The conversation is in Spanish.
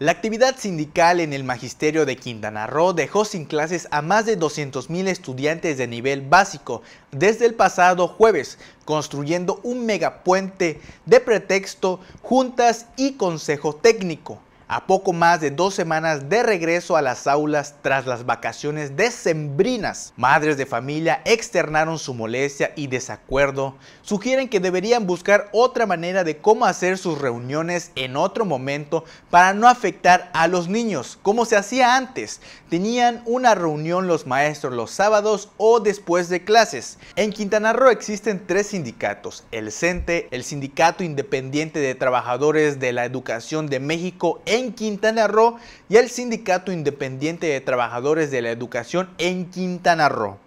La actividad sindical en el Magisterio de Quintana Roo dejó sin clases a más de 200.000 estudiantes de nivel básico desde el pasado jueves, construyendo un megapuente de pretexto, juntas y consejo técnico a poco más de dos semanas de regreso a las aulas tras las vacaciones decembrinas. Madres de familia externaron su molestia y desacuerdo. Sugieren que deberían buscar otra manera de cómo hacer sus reuniones en otro momento para no afectar a los niños, como se hacía antes. Tenían una reunión los maestros los sábados o después de clases. En Quintana Roo existen tres sindicatos, el CENTE, el Sindicato Independiente de Trabajadores de la Educación de México en Quintana Roo y el Sindicato Independiente de Trabajadores de la Educación en Quintana Roo.